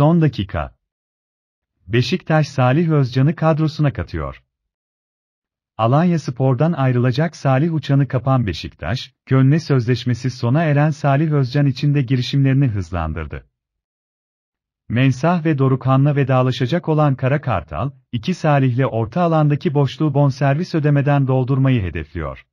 Son dakika. Beşiktaş Salih Özcan'ı kadrosuna katıyor. Alanya Spor'dan ayrılacak Salih Uçan'ı kapan Beşiktaş, Köln'le sözleşmesi sona eren Salih Özcan için de girişimlerini hızlandırdı. Mensah ve Dorukhan'la vedalaşacak olan Kara Kartal, iki Salih'le orta alandaki boşluğu bonservis ödemeden doldurmayı hedefliyor.